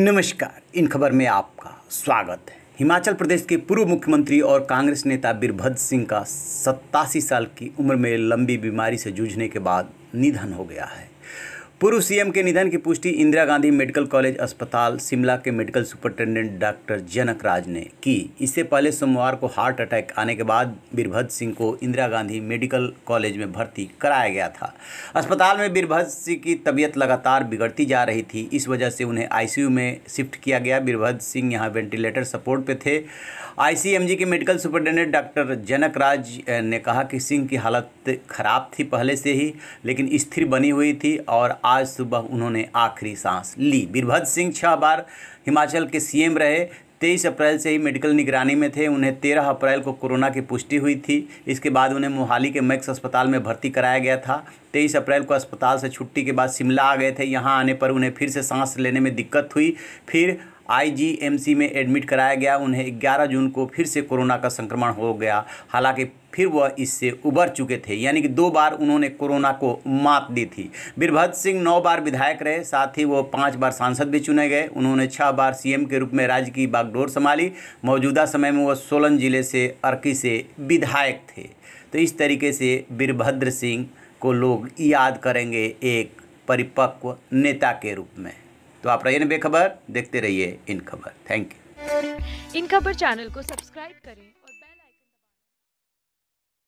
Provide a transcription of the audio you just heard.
नमस्कार इन खबर में आपका स्वागत है हिमाचल प्रदेश के पूर्व मुख्यमंत्री और कांग्रेस नेता बीरभद्र सिंह का सत्तासी साल की उम्र में लंबी बीमारी से जूझने के बाद निधन हो गया है पूर्व सीएम के निधन की पुष्टि इंदिरा गांधी मेडिकल कॉलेज अस्पताल शिमला के medical superintendent doctor Janak Raj ने की इससे पहले सोमवार को हार्ट अटैक आने के बाद बीरभद्र सिंह को इंदिरा गांधी मेडिकल कॉलेज में भर्ती कराया गया था अस्पताल में बीरभद्र सिंह की तबीयत लगातार बिगड़ती जा रही थी इस वजह से उन्हें आई में शिफ्ट किया गया बीरभद्र सिंह यहाँ वेंटिलेटर सपोर्ट पर थे आईसीएमजी के medical superintendent doctor Janak Raj ने कहा कि सिंह की हालत खराब थी पहले से ही लेकिन स्थिर बनी हुई थी और आज सुबह उन्होंने आखिरी सांस ली बीरभद्र सिंह छह बार हिमाचल के सीएम रहे तेईस अप्रैल से ही मेडिकल निगरानी में थे उन्हें तेरह अप्रैल को कोरोना की पुष्टि हुई थी इसके बाद उन्हें मोहाली के मैक्स अस्पताल में भर्ती कराया गया था तेईस अप्रैल को अस्पताल से छुट्टी के बाद शिमला आ गए थे यहाँ आने पर उन्हें फिर से सांस लेने में दिक्कत हुई फिर आईजीएमसी में एडमिट कराया गया उन्हें 11 जून को फिर से कोरोना का संक्रमण हो गया हालांकि फिर वह इससे उबर चुके थे यानी कि दो बार उन्होंने कोरोना को मात दी थी वीरभद्र सिंह नौ बार विधायक रहे साथ ही वो पाँच बार सांसद भी चुने गए उन्होंने छः बार सीएम के रूप में राज्य की बागडोर संभाली मौजूदा समय में वह सोलन जिले से अर्की से विधायक थे तो इस तरीके से वीरभद्र सिंह को लोग याद करेंगे एक परिपक्व नेता के रूप में तो आप रहिए बेखबर देखते रहिए इन खबर थैंक यू इन खबर चैनल को सब्सक्राइब करें